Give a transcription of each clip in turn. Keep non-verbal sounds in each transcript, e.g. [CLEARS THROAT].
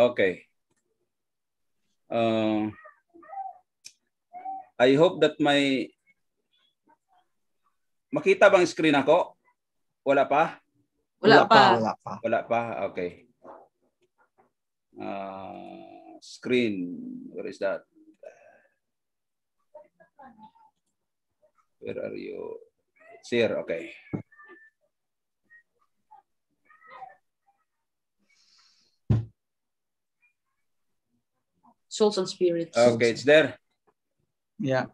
Okay. Uh, I hope that my... Makita bang screen ako? Wala pa? Wala, wala pa. pa. Wala pa. Wala pa? Okay. Uh, screen. Where is that? Where are you? Sir, okay. souls and spirits. Ah, okay, it's there. Yeah.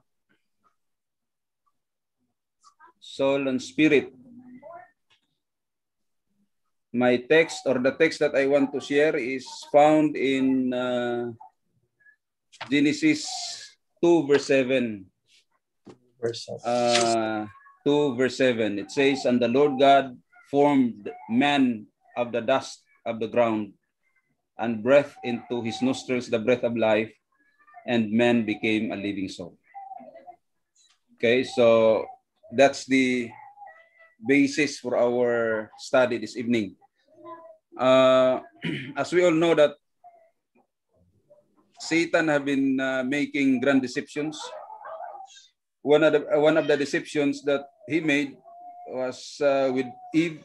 Soul and spirit. My text or the text that I want to share is found in uh, Genesis 2 verse 7. Verse Uh, 2 verse 7. It says, And the Lord God formed man of the dust of the ground and breathed into his nostrils the breath of life, and man became a living soul. Okay, so that's the basis for our study this evening. Uh, [CLEARS THROAT] as we all know that Satan have been uh, making grand deceptions. One of the uh, one of the deceptions that he made was uh, with Eve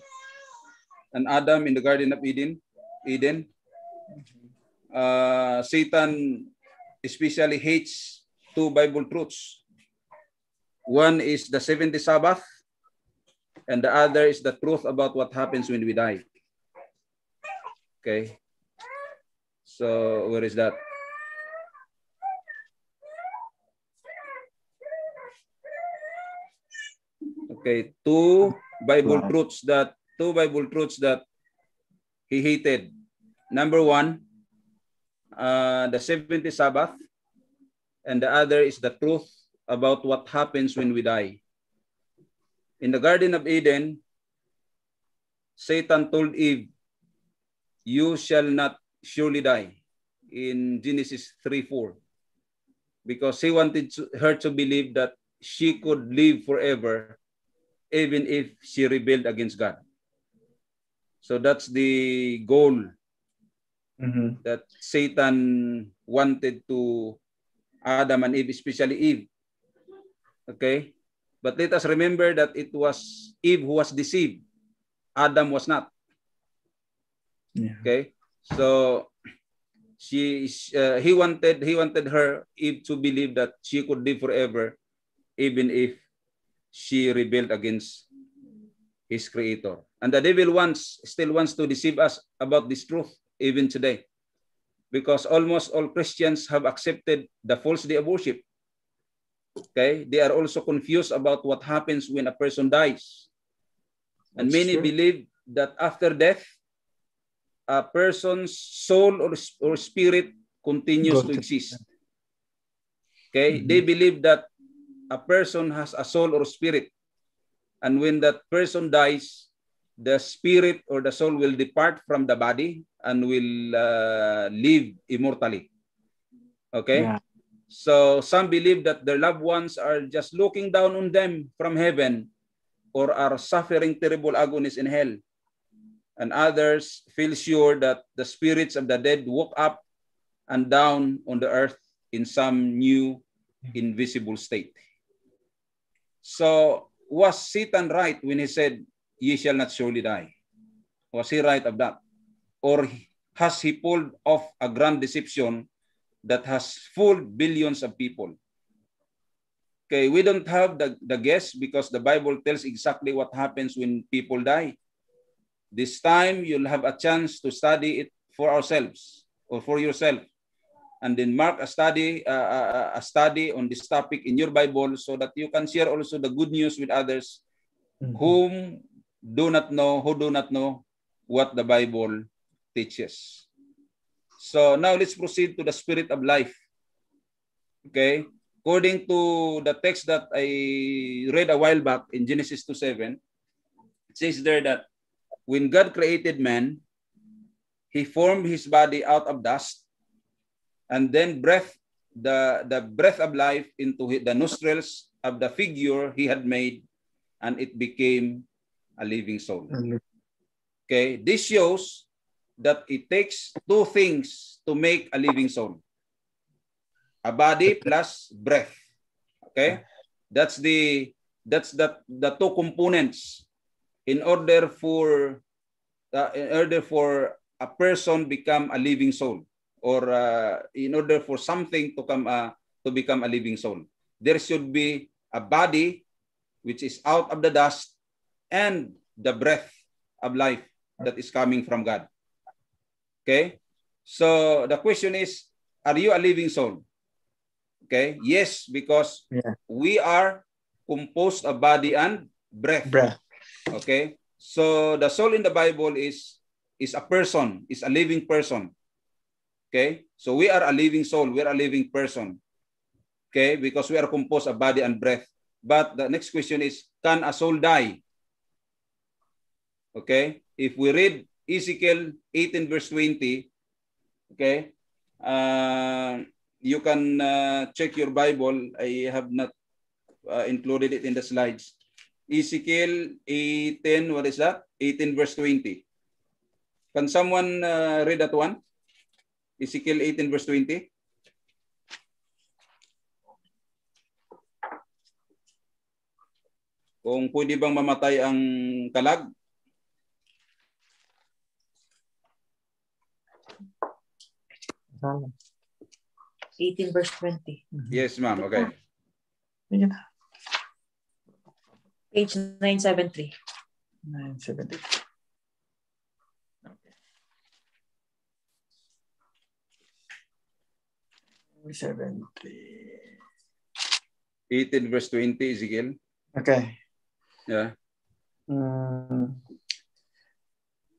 and Adam in the Garden of Eden. Eden, uh, Satan especially hates two Bible truths. One is the seventy Sabbath, and the other is the truth about what happens when we die. Okay. So where is that? Okay, two Bible truths that two Bible truths that he hated Number one, uh, the 70th Sabbath, and the other is the truth about what happens when we die. In the Garden of Eden, Satan told Eve, You shall not surely die, in Genesis 3 4, because he wanted to, her to believe that she could live forever, even if she rebelled against God. So that's the goal mm-hmm. that Satan wanted to Adam and Eve, especially Eve. Okay? But let us remember that it was Eve who was deceived. Adam was not. Yeah. Okay? So she uh, he wanted he wanted her Eve to believe that she could live forever even if she rebelled against his creator. And the devil wants still wants to deceive us about this truth even today because almost all Christians have accepted the false day of worship. Okay, they are also confused about what happens when a person dies. And That's many true. believe that after death, a person's soul or, or spirit continues to exist. Okay, mm-hmm. they believe that a person has a soul or spirit. And when that person dies, the spirit or the soul will depart from the body and will uh, live immortally. Okay? Yeah. So some believe that their loved ones are just looking down on them from heaven or are suffering terrible agonies in hell. And others feel sure that the spirits of the dead walk up and down on the earth in some new invisible state. So was Satan right when he said ye shall not surely die. Was he right of that? Or has he pulled off a grand deception that has fooled billions of people? Okay, we don't have the, the guess because the Bible tells exactly what happens when people die. This time you'll have a chance to study it for ourselves or for yourself and then mark a study uh, a study on this topic in your bible so that you can share also the good news with others mm -hmm. whom do not know, who do not know what the Bible teaches. So now let's proceed to the spirit of life. Okay? According to the text that I read a while back in Genesis 2:7, it says there that when God created man, he formed his body out of dust and then breathed the, the breath of life into the nostrils of the figure he had made and it became a living soul. Okay, this shows that it takes two things to make a living soul. A body plus breath. Okay? That's the that's the, the two components in order for uh, in order for a person become a living soul or uh, in order for something to come uh, to become a living soul there should be a body which is out of the dust and the breath of life that is coming from God. Okay? So the question is, are you a living soul? Okay? Yes, because yeah. we are composed of body and breath. breath. Okay? So the soul in the Bible is is a person, is a living person. Okay? So we are a living soul, we are a living person. Okay? Because we are composed of body and breath. But the next question is, can a soul die? Okay? If we read Ezekiel 18 verse 20, okay? Uh, you can uh, check your Bible. I have not uh, included it in the slides. Ezekiel 18, what is that? 18 verse 20. Can someone uh, read that one? Ezekiel 18 verse 20. Kung pwede bang mamatay ang kalag, 18 verse 20. Mm-hmm. Yes, ma'am. Okay. Page 973. 973. Okay. Seventy. 18 verse 20, Ezekiel. Okay. Yeah. Um,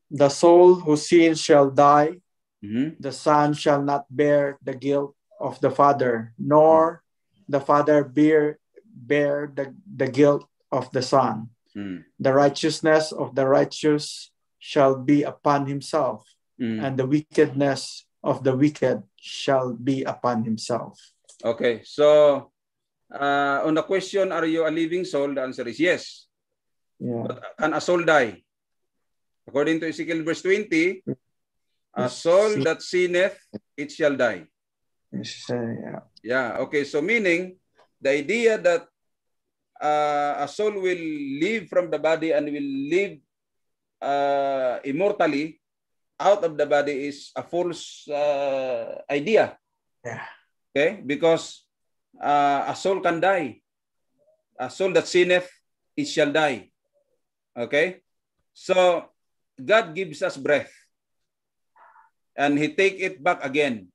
the soul who sins shall die, Mm-hmm. The son shall not bear the guilt of the father, nor mm the father bear, bear the, the guilt of the son. mm The righteousness of the righteous shall be upon himself, mm. and the wickedness of the wicked shall be upon himself. Okay, so uh, on the question, are you a living soul? The answer is yes. Yeah. But can a soul die? According to Ezekiel verse 20, a soul that sinneth, it shall die. yeah. yeah, okay. So meaning the idea that uh, a soul will live from the body and will live uh, immortally out of the body is a false uh, idea. Yeah. Okay, because uh, a soul can die. A soul that sinneth, it shall die. Okay, so God gives us breath. and he take it back again.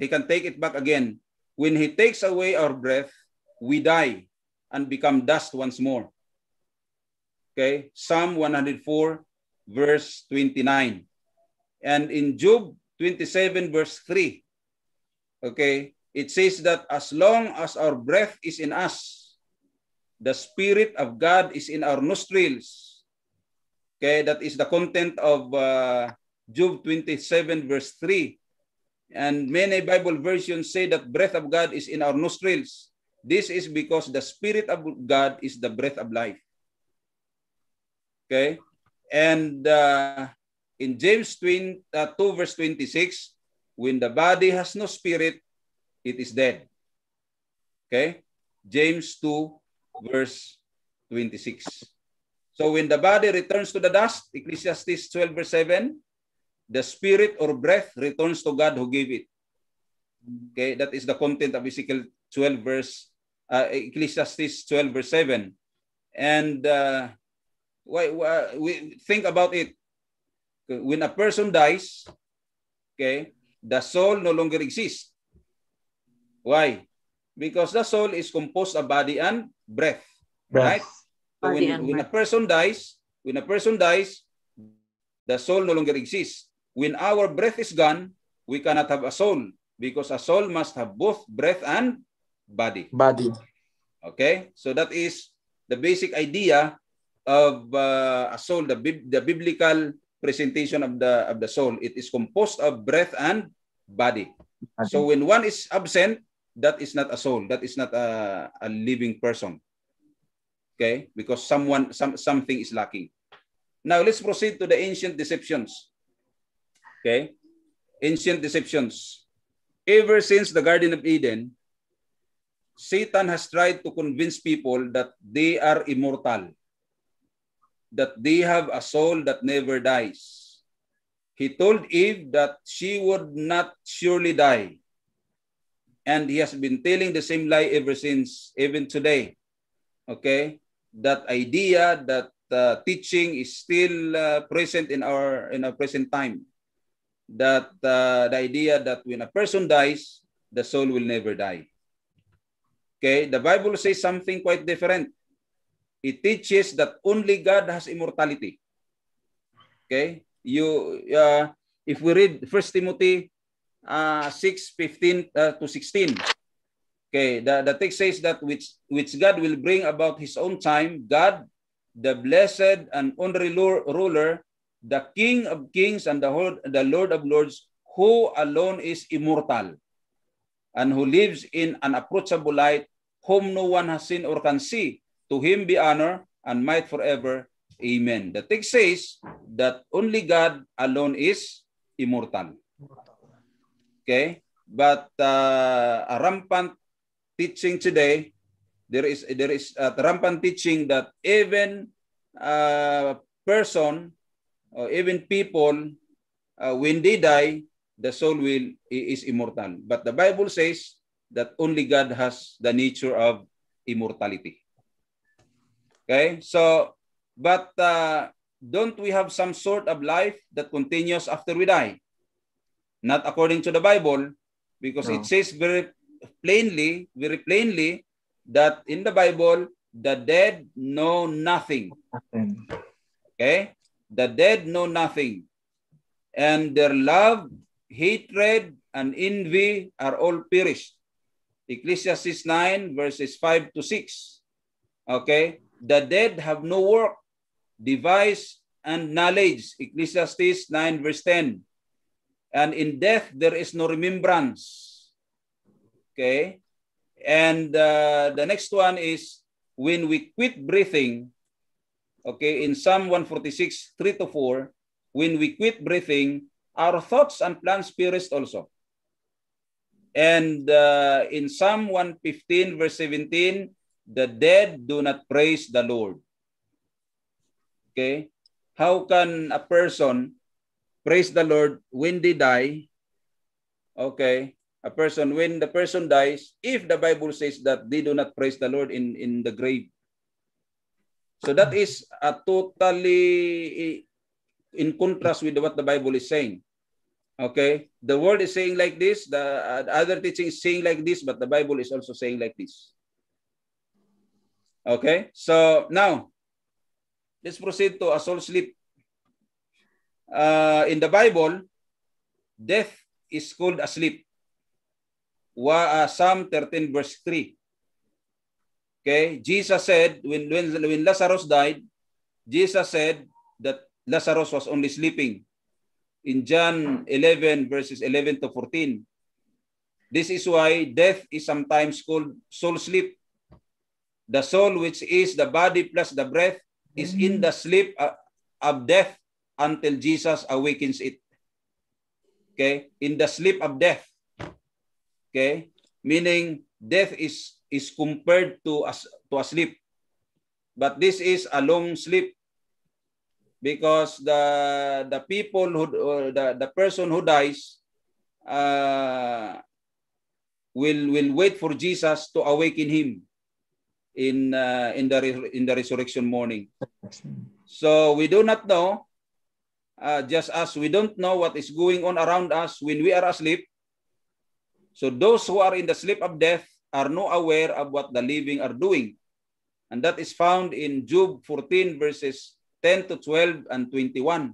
He can take it back again. When he takes away our breath, we die and become dust once more. Okay? Psalm 104 verse 29. And in Job 27 verse 3, okay, it says that as long as our breath is in us, the Spirit of God is in our nostrils. Okay, that is the content of uh, Job 27 verse 3. And many Bible versions say that breath of God is in our nostrils. This is because the Spirit of God is the breath of life. Okay? And uh, in James 20, uh, 2 verse 26, when the body has no spirit, it is dead. Okay? James 2 verse 26. So when the body returns to the dust, Ecclesiastes 12 verse 7, the spirit or breath returns to God who gave it. Okay, that is the content of Ezekiel 12 verse, uh, Ecclesiastes 12 verse 7. And uh, why, why, we think about it. When a person dies, okay, the soul no longer exists. Why? Because the soul is composed of body and breath. breath. Right? So when, when a person dies, when a person dies, the soul no longer exists. when our breath is gone, we cannot have a soul because a soul must have both breath and body. Body. Okay, so that is the basic idea of uh, a soul, the, the biblical presentation of the, of the soul. It is composed of breath and body. So when one is absent, that is not a soul. That is not a, a living person. Okay, because someone, some, something is lacking. Now let's proceed to the ancient deceptions. Okay? Ancient deceptions. Ever since the Garden of Eden, Satan has tried to convince people that they are immortal, that they have a soul that never dies. He told Eve that she would not surely die. And he has been telling the same lie ever since, even today. Okay? That idea that uh, teaching is still uh, present in our in our present time that uh, the idea that when a person dies, the soul will never die. Okay, the Bible says something quite different. It teaches that only God has immortality. Okay, you uh, if we read First Timothy uh, 6 15 uh, to 16. Okay, the, the text says that which, which God will bring about his own time, God, the blessed and only ruler, the King of kings and the Lord the Lord of lords, who alone is immortal, and who lives in an approachable light, whom no one has seen or can see. To him be honor and might forever. Amen. The text says that only God alone is immortal. Okay? But uh, a rampant teaching today, there is there is a rampant teaching that even a person uh, even people, uh, when they die, the soul will is immortal. But the Bible says that only God has the nature of immortality. Okay, so but uh, don't we have some sort of life that continues after we die? Not according to the Bible, because no. it says very plainly, very plainly that in the Bible the dead know nothing. nothing. Okay? The dead know nothing, and their love, hatred, and envy are all perished. Ecclesiastes 9, verses 5 to 6. Okay? The dead have no work, device, and knowledge. Ecclesiastes 9, verse 10. And in death, there is no remembrance. Okay? And uh, the next one is when we quit breathing, okay, in Psalm 146, 3 to 4, when we quit breathing, our thoughts and plans perish also. And uh, in Psalm 115, verse 17, the dead do not praise the Lord. Okay? How can a person praise the Lord when they die? Okay? A person, when the person dies, if the Bible says that they do not praise the Lord in, in the grave, So that is a totally eh, in contrast with what the Bible is saying. Okay, the world is saying like this, the uh, other teaching is saying like this, but the Bible is also saying like this. Okay, so now let's proceed to a soul sleep. Uh, in the Bible, death is called asleep. Wa, uh, Psalm 13 verse 3. Okay, Jesus said when when when Lazarus died, Jesus said that Lazarus was only sleeping. In John 11 verses 11 to 14. This is why death is sometimes called soul sleep. The soul which is the body plus the breath is in mm. the sleep uh, of death until Jesus awakens it. Okay? In the sleep of death. Okay? Meaning death is is compared to a, to a sleep. But this is a long sleep because the the people who uh, the, the person who dies uh, will will wait for Jesus to awaken him in uh, in the in the resurrection morning. So we do not know. Uh, just as we don't know what is going on around us when we are asleep. So those who are in the sleep of death are no aware of what the living are doing. And that is found in Job 14 verses 10 to 12 and 21.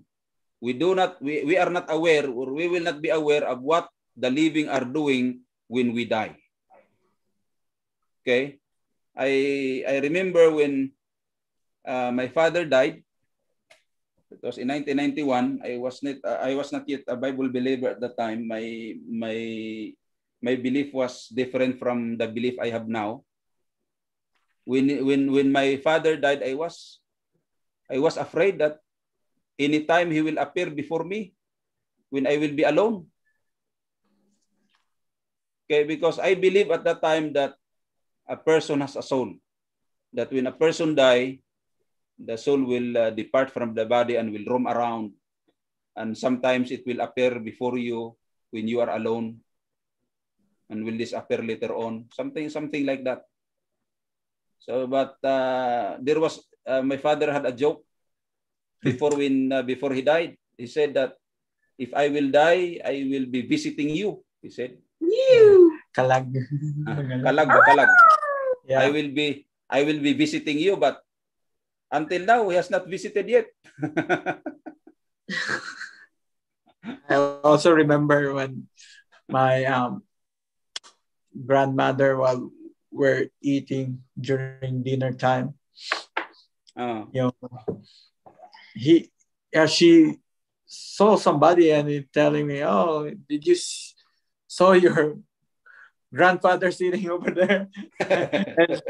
We do not we, we are not aware or we will not be aware of what the living are doing when we die. Okay? I I remember when uh, my father died. It was in 1991. I was not uh, I was not yet a Bible believer at the time. My my my belief was different from the belief I have now. When, when, when my father died, I was, I was afraid that anytime he will appear before me when I will be alone. Okay, because I believe at that time that a person has a soul. That when a person die, the soul will uh, depart from the body and will roam around. And sometimes it will appear before you when you are alone and will disappear later on something something like that so but uh, there was uh, my father had a joke before when uh, before he died he said that if i will die i will be visiting you he said you kalag ah, [LAUGHS] kalag kalag yeah. i will be i will be visiting you but until now he has not visited yet [LAUGHS] i also remember when my um grandmother while we're eating during dinner time. Oh. You know, he, yeah, she saw somebody and he telling me, "Oh, did you saw your grandfather sitting [LAUGHS] over there?" [LAUGHS] and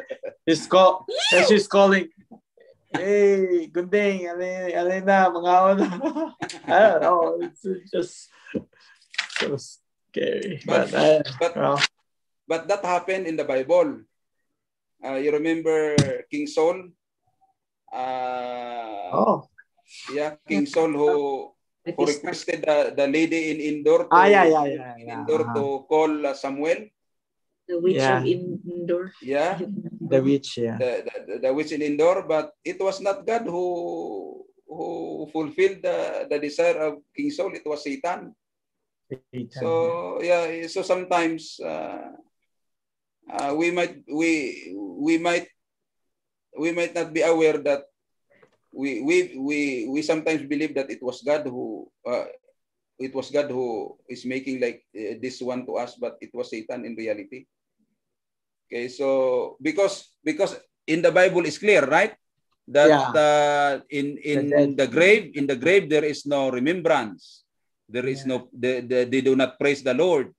he's call, and she's calling, "Hey, Gunding, Elena, [LAUGHS] I don't know. It's just so scary. But, but, but well. But that happened in the Bible. Uh, you remember King Saul? Uh, oh. Yeah, King Saul who, who requested the, the lady in Indor to, ah, yeah, yeah, yeah, yeah. In uh-huh. to call uh, Samuel. The witch yeah. of Indor. Yeah. The witch, yeah. The, the, the witch in Indor, but it was not God who who fulfilled the, the desire of King Saul. It was Satan. Satan. So, yeah, so sometimes uh, uh, we might we we might we might not be aware that we we we we sometimes believe that it was God who uh, it was God who is making like uh, this one to us, but it was Satan in reality. Okay, so because because in the Bible is clear, right? That yeah. uh, in in the, the grave in the grave there is no remembrance. There is yeah. no they, they, they do not praise the Lord.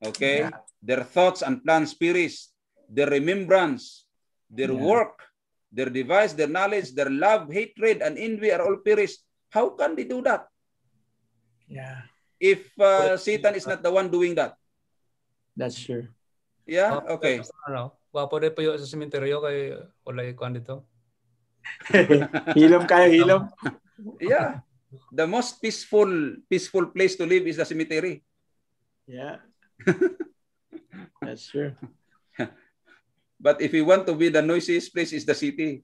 Okay, yeah their thoughts and plans perish, their remembrance, their yeah. work, their device, their knowledge, their love, hatred, and envy are all perished. How can they do that? Yeah. If uh, Satan is not the one doing that. That's sure. Yeah? Oh, okay. Ano, Wapore po yung sa sementeryo kay walay kuan dito. hilom [LAUGHS] kayo, hilom. yeah. The most peaceful peaceful place to live is the cemetery. Yeah. [LAUGHS] That's true. [LAUGHS] But if you want to be the noisiest place is the city.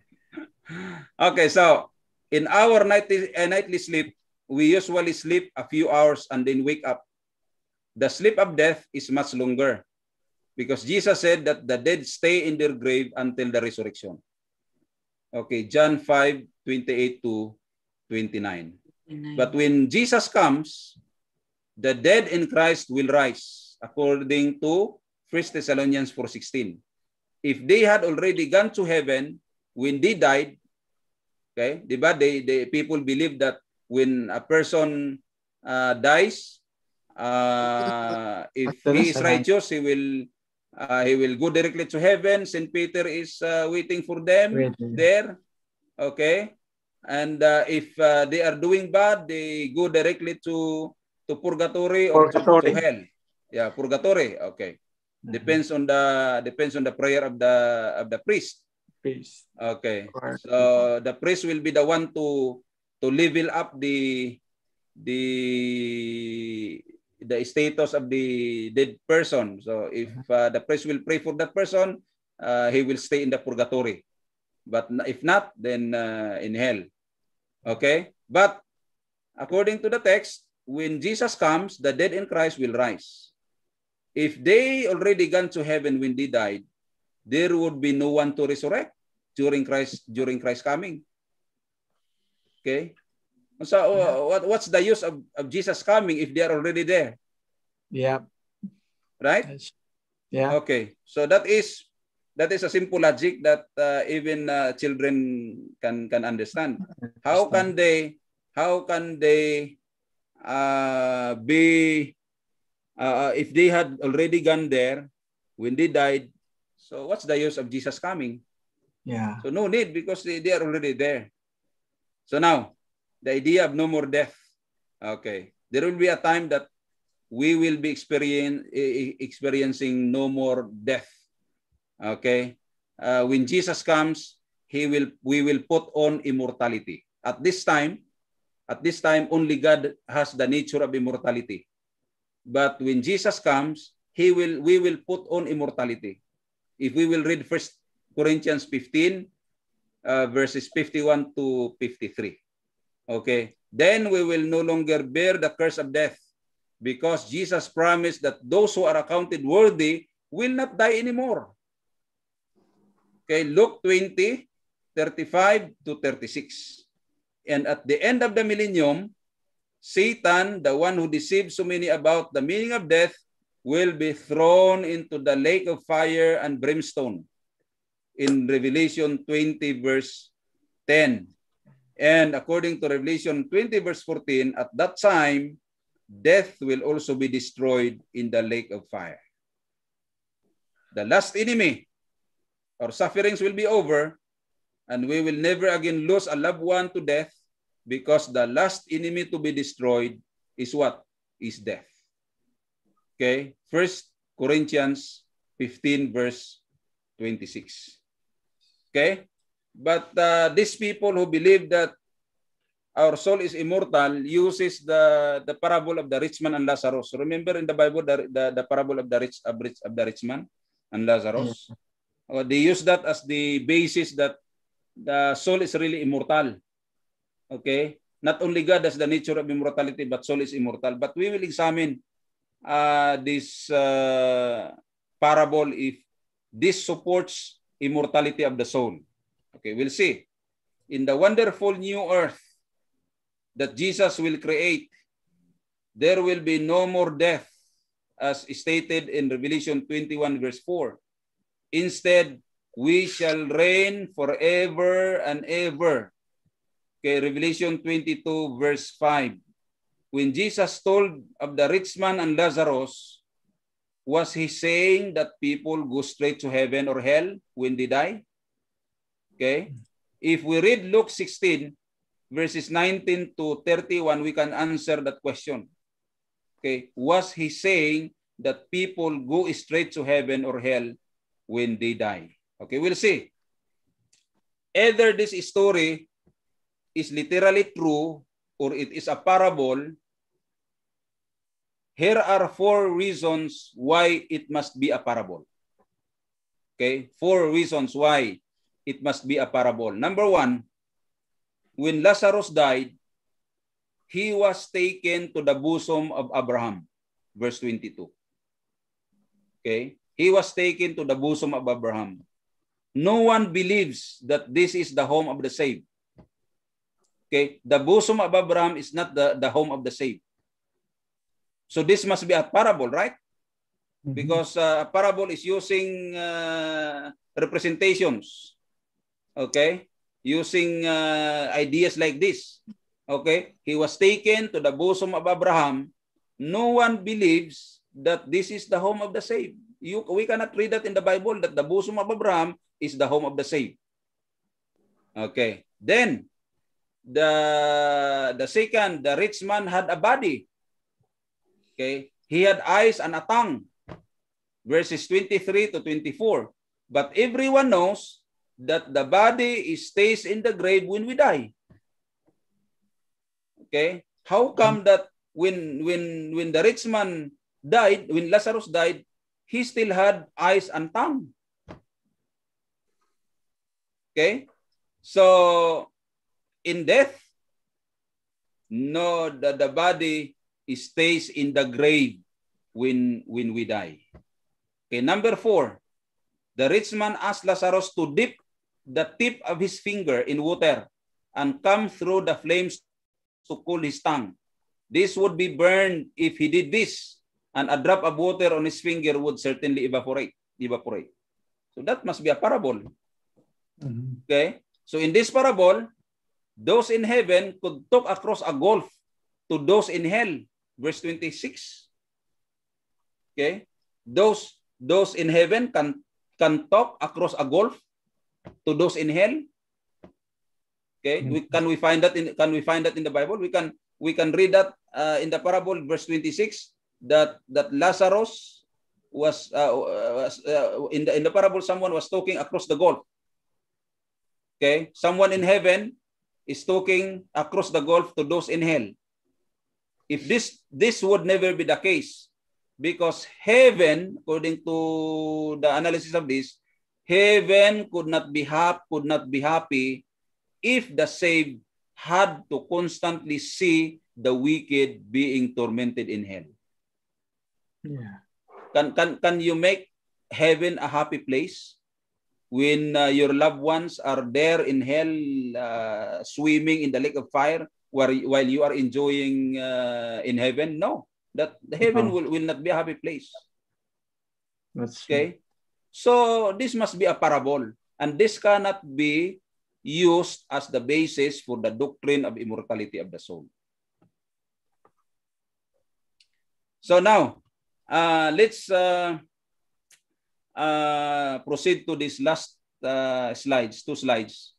[LAUGHS] okay, so in our nightly, uh, nightly sleep, we usually sleep a few hours and then wake up. The sleep of death is much longer because Jesus said that the dead stay in their grave until the resurrection. Okay, John 5, 28 to 29. 29. But when Jesus comes, the dead in Christ will rise according to 1 Thessalonians 4.16. If they had already gone to heaven when they died, okay, di ba? They, they, people believe that when a person uh, dies, uh, if he is righteous, he will uh, he will go directly to heaven. Saint Peter is uh, waiting for them waiting. there. Okay, and uh, if uh, they are doing bad, they go directly to to purgatory or To, to hell. Yeah, purgatory. Okay. Mhm. Depends on the depends on the prayer of the of the priest. Priest. Okay. So the priest will be the one to to level up the the the status of the dead person. So if mhm. uh, the priest will pray for that person, uh, he will stay in the purgatory. But if not, then uh, in hell. Okay? But according to the text, when Jesus comes, the dead in Christ will rise. If they already gone to heaven when they died, there would be no one to resurrect during Christ during Christ coming. Okay? So uh, what what's the use of, of Jesus coming if they are already there? Yeah. Right? Yeah. Okay. So that is that is a simple logic that uh, even uh, children can can understand. How can they how can they uh, be Uh, uh, if they had already gone there when they died, so what's the use of Jesus coming? Yeah. So no need because they, they are already there. So now, the idea of no more death. Okay. There will be a time that we will be experience, experiencing no more death. Okay. Uh, when Jesus comes, he will, we will put on immortality. At this time, at this time, only God has the nature of immortality. But when Jesus comes, he will we will put on immortality. If we will read First Corinthians 15 uh, verses 51 to 53. Okay? Then we will no longer bear the curse of death because Jesus promised that those who are accounted worthy will not die anymore. Okay, Luke 20, 35 to 36. And at the end of the millennium, Satan, the one who deceived so many about the meaning of death, will be thrown into the lake of fire and brimstone in Revelation 20 verse 10. And according to Revelation 20 verse 14, at that time, death will also be destroyed in the lake of fire. The last enemy, our sufferings will be over, and we will never again lose a loved one to death, Because the last enemy to be destroyed is what? Is death. Okay? First Corinthians 15 verse 26. Okay? But uh, these people who believe that our soul is immortal uses the, the parable of the rich man and Lazarus. Remember in the Bible the, the, the parable of the rich of, rich of the rich man and Lazarus? Mm. Oh, they use that as the basis that the soul is really immortal. Okay? Not only God has the nature of immortality, but soul is immortal. But we will examine uh, this uh, parable if this supports immortality of the soul. Okay, we'll see. In the wonderful new earth that Jesus will create, there will be no more death, as stated in Revelation 21, verse 4. Instead, we shall reign forever and ever kay Revelation 22 verse 5. When Jesus told of the rich man and Lazarus, was he saying that people go straight to heaven or hell when they die? Okay? If we read Luke 16 verses 19 to 31, we can answer that question. Okay, was he saying that people go straight to heaven or hell when they die? Okay, we'll see. Either this story is literally true or it is a parable, here are four reasons why it must be a parable. Okay? Four reasons why it must be a parable. Number one, when Lazarus died, he was taken to the bosom of Abraham. Verse 22. Okay? He was taken to the bosom of Abraham. No one believes that this is the home of the saved. Okay, the bosom of Abraham is not the, the home of the saved. So this must be a parable, right? Mm-hmm. Because uh, parable is using uh, representations. Okay? Using uh, ideas like this. Okay? He was taken to the bosom of Abraham. No one believes that this is the home of the saved. You, we cannot read that in the Bible that the bosom of Abraham is the home of the saved. Okay. Then, the the second the rich man had a body okay he had eyes and a tongue verses 23 to 24 but everyone knows that the body is, stays in the grave when we die okay how come that when when when the rich man died when lazarus died he still had eyes and tongue okay so in death? No, that the body stays in the grave when, when we die. Okay, number four. The rich man asked Lazarus to dip the tip of his finger in water and come through the flames to cool his tongue. This would be burned if he did this, and a drop of water on his finger would certainly evaporate. evaporate. So that must be a parable. Mm-hmm. Okay? So in this parable, Those in heaven could talk across a gulf to those in hell. Verse 26. Okay? Those those in heaven can can talk across a gulf to those in hell. Okay? Hmm. We, can we find that in can we find that in the Bible? We can we can read that uh, in the parable verse 26 that that Lazarus was, uh, was uh, in the in the parable someone was talking across the gulf. Okay? Someone in heaven is talking across the gulf to those in hell. If this this would never be the case, because heaven, according to the analysis of this, heaven could not be happy, could not be happy if the saved had to constantly see the wicked being tormented in hell. Yeah. Can, can, can you make heaven a happy place? when uh, your loved ones are there in hell uh, swimming in the lake of fire where, while you are enjoying uh, in heaven no that heaven no. will, will not be a happy place That's okay true. so this must be a parable and this cannot be used as the basis for the doctrine of immortality of the soul so now uh, let's uh, Uh, proceed to this last uh, slides, two slides.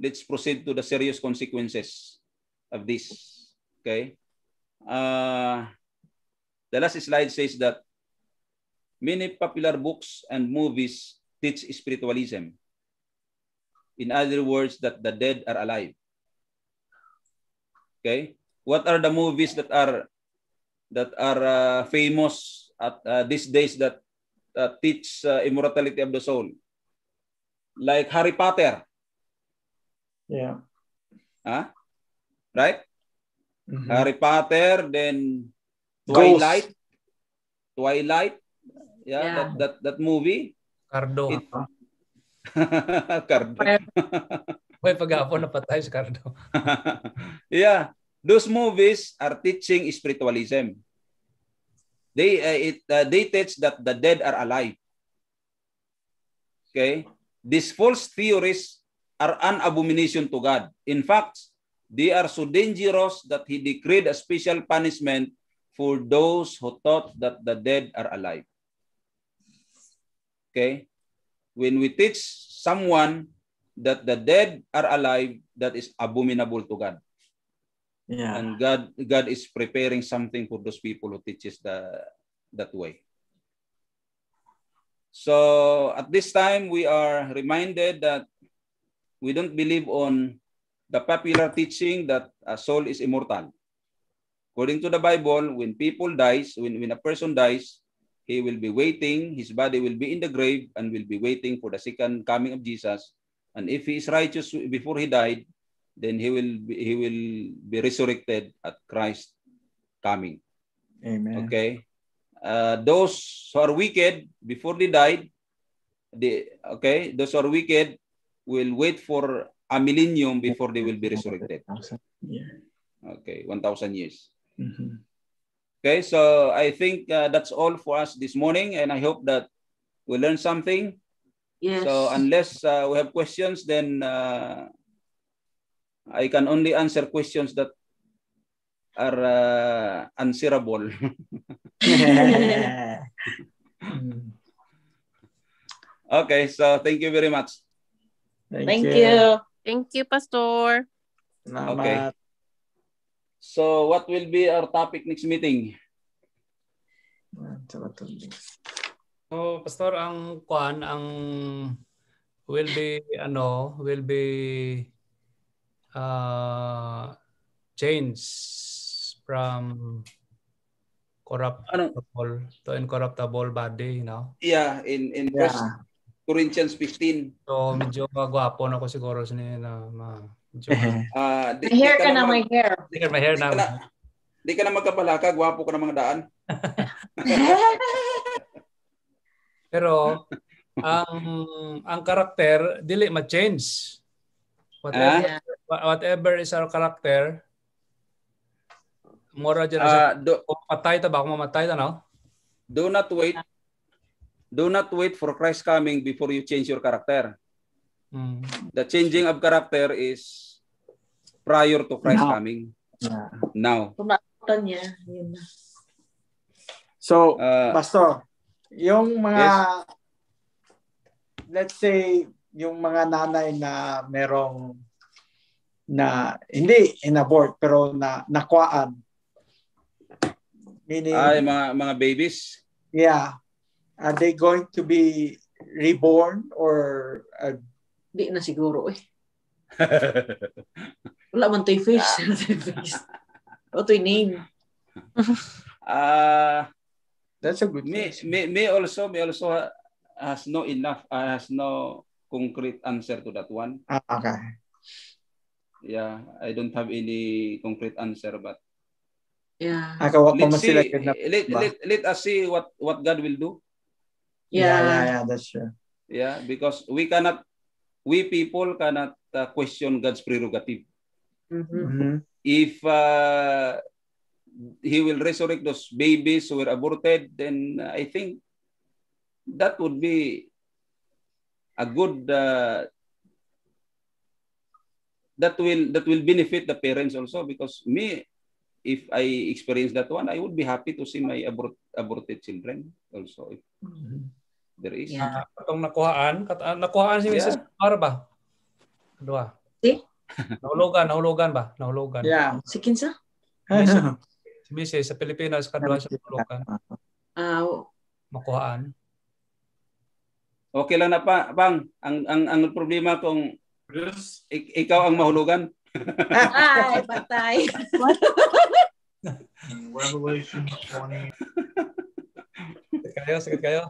Let's proceed to the serious consequences of this. Okay. Uh, the last slide says that many popular books and movies teach spiritualism. In other words, that the dead are alive. Okay. What are the movies that are that are uh, famous at uh, these days that uh, teach uh, immortality of the soul. Like Harry Potter. Yeah. Huh? Right? Mm-hmm. Harry Potter, then Twilight. Ghost. Twilight. Yeah, yeah, That, that that movie. Cardo. It... [LAUGHS] Cardo. May [LAUGHS] pag-apo na patay si Cardo. [LAUGHS] yeah. Those movies are teaching spiritualism. They uh, it uh, they teach that the dead are alive. Okay? These false theories are an abomination to God. In fact, they are so dangerous that he decreed a special punishment for those who thought that the dead are alive. Okay? When we teach someone that the dead are alive, that is abominable to God. Yeah. And God God is preparing something for those people who teaches the that way. So at this time we are reminded that we don't believe on the popular teaching that a soul is immortal. According to the Bible, when people dies, when, when a person dies, he will be waiting, his body will be in the grave and will be waiting for the second coming of Jesus. And if he is righteous before he died, then he will be, he will be resurrected at Christ coming. Amen. Okay. Uh, those who are wicked before they died, they okay, those who are wicked will wait for a millennium before they will be resurrected. Yeah. Okay, 1,000 years. Mm-hmm. Okay, so I think uh, that's all for us this morning, and I hope that we learn something. Yes. So unless uh, we have questions, then uh, I can only answer questions that are uh, answerable. [LAUGHS] okay, so thank you very much. Thank, thank you. you. Thank you, Pastor. Salamat. Okay. So what will be our topic next meeting? So Pastor, ang kwan ang will be ano, will be uh, change from corrupt to incorruptible body, you know? Yeah, in in yeah. First Corinthians 15. So medyo magwapo na ako siguro sa na ma medyo, uh, [LAUGHS] di, my hair ka, na, my hair. Di ka my hair na. Di ka na magkapalaka, gwapo ka na mga daan. [LAUGHS] Pero ang ang karakter dili ma-change. Whatever, ah? whatever is our character, moral dyan. Uh, do, patay ta ba? Kung mamatay ta, no? Do not wait. Do not wait for Christ coming before you change your character. Mm. The changing of character is prior to Christ Now. coming. Yeah. Now. Tumaktan niya. Yun na. So, uh, Pastor, yung mga, yes? let's say, yung mga nanay na merong na hindi inabort pero na nakuan. Meaning, Ay, ah, mga, mga babies? Yeah. Are they going to be reborn or... Uh, na siguro eh. [LAUGHS] Wala man to'y face. Wala to'y name. [LAUGHS] Ah... uh, That's a good may, question. May, may also, may also has no enough, uh, has no concrete answer to that one. Ah, okay. Yeah, I don't have any concrete answer, but yeah. Ah, Let's see, let, let, let us see what, what God will do. Yeah. yeah, yeah, yeah, that's true. Yeah, because we cannot, we people cannot uh, question God's prerogative. Mm-hmm. mm-hmm. If uh, He will resurrect those babies who were aborted, then I think that would be a good uh, that will that will benefit the parents also because me if I experience that one I would be happy to see my abort, aborted children also if mm-hmm. there is yeah. uh, nakuhaan ah, nakuhaan si Mrs. Yeah. Mar ba dua si [LAUGHS] nahulugan nahulugan ba nahulugan yeah si kinsa si Mrs. sa Pilipinas kadua sa nahulugan ah uh, makuhaan Okay lang na pa, Bang. Ang ang ang problema kung ikaw ang mahulugan. [LAUGHS] Ay, patay. [LAUGHS] Revelation 20. Sagot kayo, sagot kayo.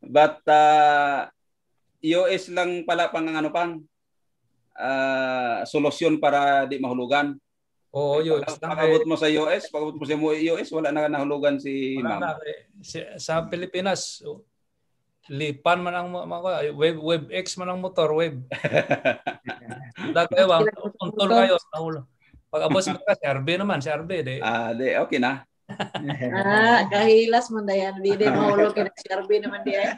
But uh, US lang pala pang ano pang uh, solusyon para di mahulugan. Oo, yun. Pag-abot mo sa US, pag-abot mo sa US, wala na nahulugan si ma'am. Na, eh. sa Pilipinas, oh, lipan man ang mga web web X man ang motor web. [LAUGHS] Dagay ba? Control kayo sa ulo. Pag abos mo ka, si RB naman, si RB. De. Ah, de, okay na. [LAUGHS] ah, kahilas man dayan. Di de mahulo kina si RB naman di ay.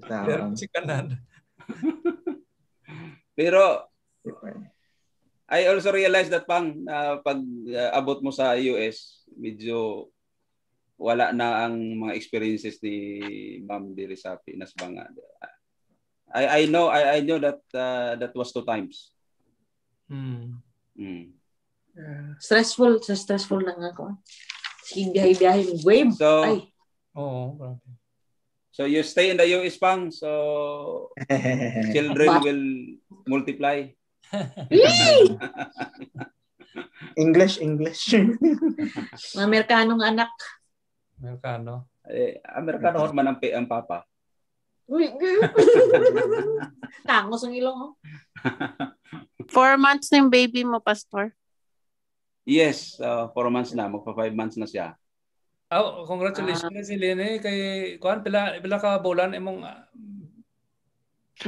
Ito. Si kanan. [LAUGHS] Pero, I also realized that pang na uh, pag uh, abot mo sa US, medyo wala na ang mga experiences ni Ma'am Diri nas banga. Uh, I I know I I know that uh, that was two times. Mm. Mm. Uh, stressful, so stressful lang ako. Sige, biyahe-biyahe wave. So, Ay. Oo, oh, So you stay in the US pang, so [LAUGHS] children will multiply. [LAUGHS] English, English. [LAUGHS] Amerikanong anak. Amerikano. Eh, Amerikano ho naman ang, ang papa. [LAUGHS] Tangos ang ilong. Oh. Four months na yung baby mo, Pastor. Yes, uh, four months na. Magpa five months na siya. Oh, congratulations uh, si Lene kay kuan pila pila ka bulan imong uh,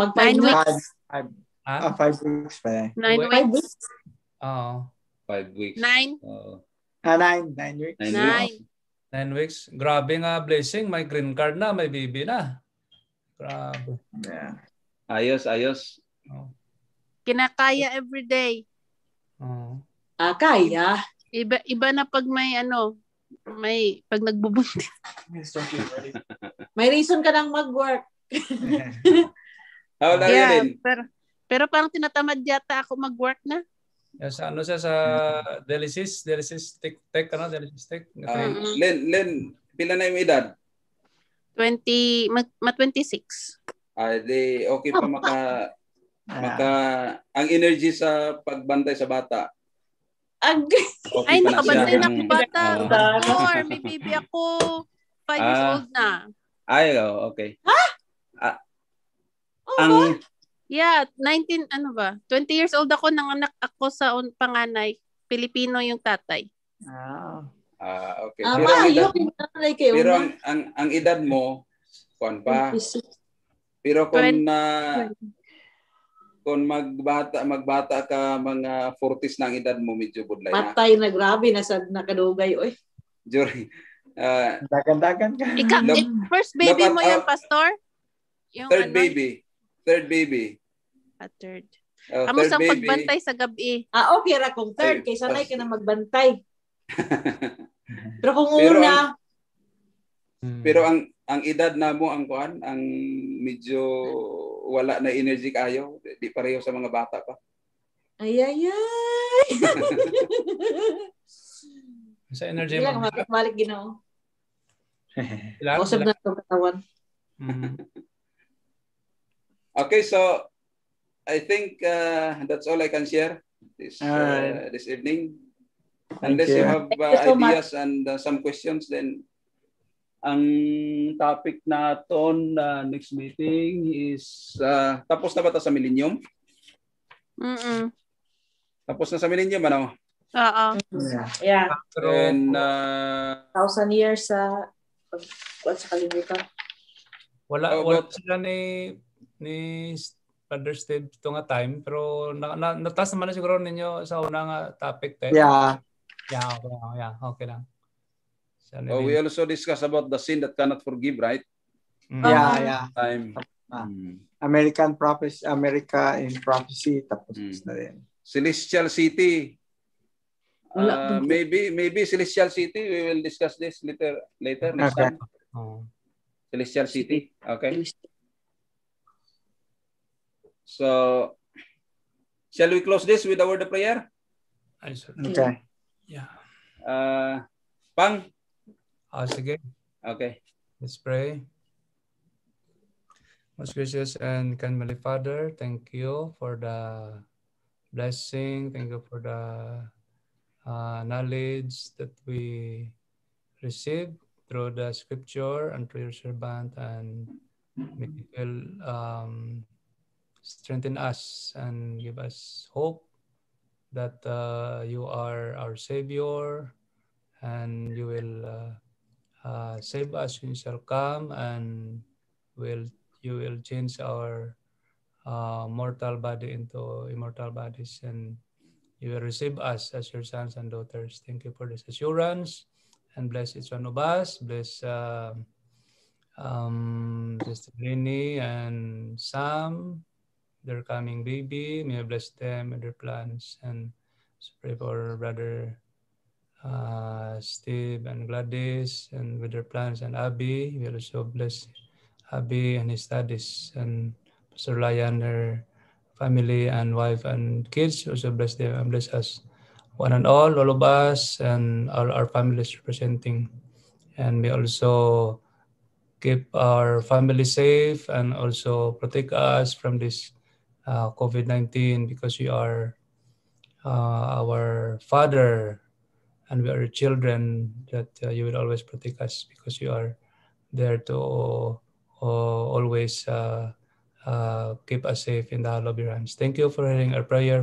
mag nine weeks. Five, five. Ah, five weeks pa eh. Nine weeks. weeks. Oo. Five weeks. Nine. Oo. Ah, nine. Nine weeks. Nine. Nine. Nine weeks. Grabe nga blessing. May green card na. May baby na. Grabe. Yeah. Ayos, ayos. Oh. Kinakaya every day. Oh. Ah, kaya. Iba, iba na pag may ano, may pag nagbubuntis. [LAUGHS] may reason ka nang mag-work. How [LAUGHS] ah, yeah, Pero, pero parang tinatamad yata ako mag-work na. Yes, ano siya sa Delicis, Delicis Tech, tech ano? Delicis Tech. Okay. Uh, Len, Len, pila na yung edad? 20, ma-26. Ah, di, okay pa oh, maka, ah. maka, ang energy sa pagbantay sa bata. Ag okay Ay, nakabantay na ako bata. Ah. Ano, Or may baby ako. Five ah, years old na. Ay, okay. Ha? Ah, oh, ang, ba? Yeah, 19 ano ba? 20 years old ako nang anak ako sa un, panganay. Pilipino yung tatay. Ah. Ah, okay. Ah, pero ang edad, kayo, pero ang, ang, ang edad mo, kon pa. Pero kung na uh, kung magbata magbata ka mga 40s na ang edad mo medyo budlay na. Patay na grabe na sa nakadugay oy. Jury. Uh, Dagan-dagan ka. Ika, first baby dapat, mo yan, uh, ah, pastor? Yung third ano? baby. Third baby. At ah, third. Oh, Amo sa pagbantay sa gabi. Ah, okay ra kung third kaysa sanay ka na magbantay. [LAUGHS] pero kung pero una ang, hmm. Pero ang ang edad na mo ang kuan, ang medyo wala na energy kayo, di pareho sa mga bata pa. Ay ay ay. [LAUGHS] sa energy mo. Malik malik ginoo. Usab na to katawan. Hmm. Okay, so I think uh, that's all I can share this uh, this evening. Unless you. you. have uh, you so ideas much. and uh, some questions, then ang topic naton na uh, next meeting is uh, tapos na ba ta sa Millennium? Mm-mm. Tapos na sa Millennium ano? Oo. Yeah. yeah. And uh, thousand years sa uh, what's sa kalimutan? Wala wala sila ni ni Brother Steve ito nga time pero na, na, natas naman na siguro ninyo sa unang topic tayo. Yeah. Yeah, okay lang. Yeah, okay lang. So, oh, we also discuss about the sin that cannot forgive, right? Mm. Yeah, mm. yeah. Time. Ah. Mm. American prophecy, America in prophecy tapos mm. na rin. Celestial City. Uh, maybe maybe Celestial City we will discuss this later later next okay. time. Oh. Celestial City. Okay. So shall we close this with the word of prayer? Okay. Yeah. Uh, Pang? Ask ah, again. Okay. Let's pray. Most gracious and kind Father, thank you for the blessing. Thank you for the uh, knowledge that we received through the scripture and through your servant and may it will um, strengthen us and give us hope that uh, you are our Savior and you will uh, uh save us when you shall come and will you will change our uh, mortal body into immortal bodies and you will receive us as your sons and daughters. Thank you for this assurance and bless each one of us. Bless uh, um, Sister Lenny and Sam their coming baby. May I bless them and their plans. And pray for Brother uh, Steve and Gladys and with their plans and Abby. We also bless Abby and his studies and Pastor Lyon, her family and wife and kids. Also bless them and bless us, one and all, all of us and all our families representing. And we also keep our family safe and also protect us from this uh, COVID-19 because you are uh, our Father and we are children that uh, you will always protect us because you are there to uh, always uh, uh, keep us safe in the hollow of your hands. Thank you for hearing our prayer.